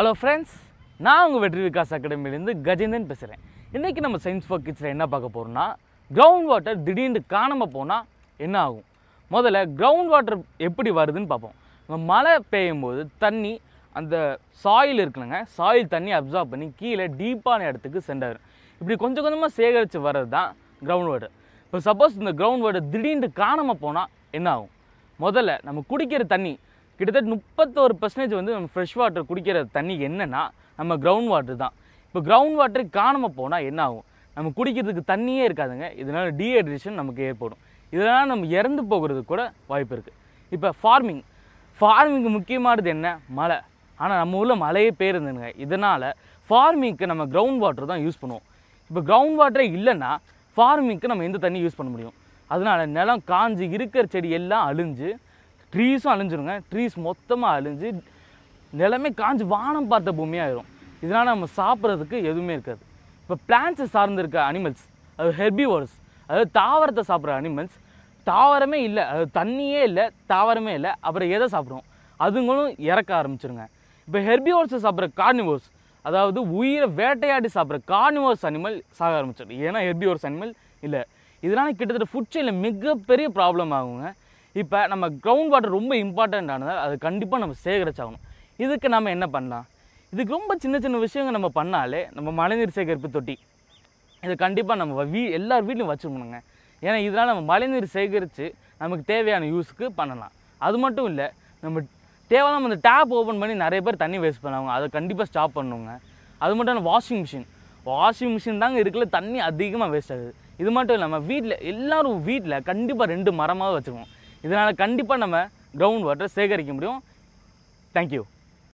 hello friends நான் உங்கள் வெற்றி விகாஸ் அகாடமிலேருந்து கஜேந்திரன் பேசுகிறேன் இன்றைக்கி நம்ம சயின்ஸ் ஃபார் கிட்ஸில் என்ன பார்க்க போகிறோம்னா கிரவுண்ட் வாட்டர் திடீர்னு காணாமல் போனால் என்ன ஆகும் முதல்ல கிரவுண்ட் வாட்டர் எப்படி வருதுன்னு பார்ப்போம் நம்ம மழை பெய்யும் போது தண்ணி அந்த சாயில் இருக்கணுங்க சாயில் தண்ணி அப்சார்ப் பண்ணி கீழே டீப்பான இடத்துக்கு சென்றாயிரும் இப்படி கொஞ்சம் கொஞ்சமாக சேகரித்து வர்றது தான் கிரவுண்ட் வாட்டர் இப்போ சப்போஸ் இந்த கிரவுண்ட் வாட்டர் திடீர்னு காணாமல் போனால் என்ன ஆகும் முதல்ல நம்ம குடிக்கிற தண்ணி கிட்டத்தட்ட முப்பத்தோரு பர்சன்டேஜ் வந்து நம்ம ஃப்ரெஷ் வாட்டர் குடிக்கிற தண்ணி என்னென்னா நம்ம கிரவுண்ட் வாட்டர் தான் இப்போ கிரவுண்ட் வாட்டர் காணாமல் போனால் என்ன ஆகும் நம்ம குடிக்கிறதுக்கு தண்ணியே இருக்காதுங்க இதனால் டீஹைட்ரேஷன் நமக்கு ஏற்படும் இதனால் நம்ம இறந்து போகிறதுக்கு கூட வாய்ப்பு இருக்குது இப்போ ஃபார்மிங் ஃபார்மிங்க்கு முக்கியமானது என்ன மழை ஆனால் நம்ம ஊரில் மழையே பேருந்துங்க இதனால் ஃபார்மிங்க்கு நம்ம கிரவுண்ட் வாட்டர் தான் யூஸ் பண்ணுவோம் இப்போ கிரவுண்ட் வாட்டரே இல்லைன்னா ஃபார்மிங்க்கு நம்ம எந்த தண்ணி யூஸ் பண்ண முடியும் அதனால் நிலம் காஞ்சி இருக்கிற செடி எல்லாம் அழிஞ்சு ட்ரீஸும் அழிஞ்சிருங்க ட்ரீஸ் மொத்தமாக அழிஞ்சு நிலமே காஞ்சி வானம் பார்த்த பூமியாகிடும் இதனால் நம்ம சாப்பிட்றதுக்கு எதுவுமே இருக்காது இப்போ பிளான்ஸை சார்ந்திருக்க அனிமல்ஸ் அது ஹெர்பிவோர்ஸ் அதாவது தாவரத்தை சாப்பிட்ற அனிமல்ஸ் தாவரமே இல்லை அது தண்ணியே இல்லை தாவரமே இல்லை அப்புறம் எதை சாப்பிடுவோம் அதுங்களும் இறக்க ஆரம்பிச்சிருங்க இப்போ ஹெர்பி ஓர்ஸை சாப்பிட்ற கார்னிவோர்ஸ் அதாவது உயிரை வேட்டையாடி சாப்பிட்ற கார்னிவோர்ஸ் அனிமல் சாக ஆரம்பிச்சிடும் ஏன்னா ஓர்ஸ் அனிமல் இல்லை இதனால் கிட்டத்தட்ட ஃபுட் செயினில் மிகப்பெரிய ப்ராப்ளம் ஆகுங்க இப்போ நம்ம கிரவுண்ட் வாட்டர் ரொம்ப இம்பார்ட்டண்ட் அது கண்டிப்பாக நம்ம சேகரிச்சாகணும் இதுக்கு நம்ம என்ன பண்ணலாம் இதுக்கு ரொம்ப சின்ன சின்ன விஷயங்கள் நம்ம பண்ணாலே நம்ம மழைநீர் சேகரிப்பு தொட்டி இது கண்டிப்பாக நம்ம வீ எல்லார் வீட்லையும் வச்சுக்கணுங்க ஏன்னா இதனால் நம்ம மழைநீர் சேகரித்து நமக்கு தேவையான யூஸுக்கு பண்ணலாம் அது மட்டும் இல்லை நம்ம நம்ம அந்த டேப் ஓப்பன் பண்ணி நிறைய பேர் தண்ணி வேஸ்ட் பண்ணுவாங்க அதை கண்டிப்பாக ஸ்டாப் பண்ணுவோங்க அது மட்டும் இல்லை வாஷிங் மிஷின் வாஷிங் மிஷின் தாங்க இருக்கல தண்ணி அதிகமாக வேஸ்ட் ஆகுது இது மட்டும் இல்லாமல் வீட்டில் எல்லோரும் வீட்டில் கண்டிப்பாக ரெண்டு மரமாக வச்சுக்கணும் இதனால் கண்டிப்பாக நம்ம கிரவுண்ட் வாட்டரை சேகரிக்க முடியும் தேங்க்யூ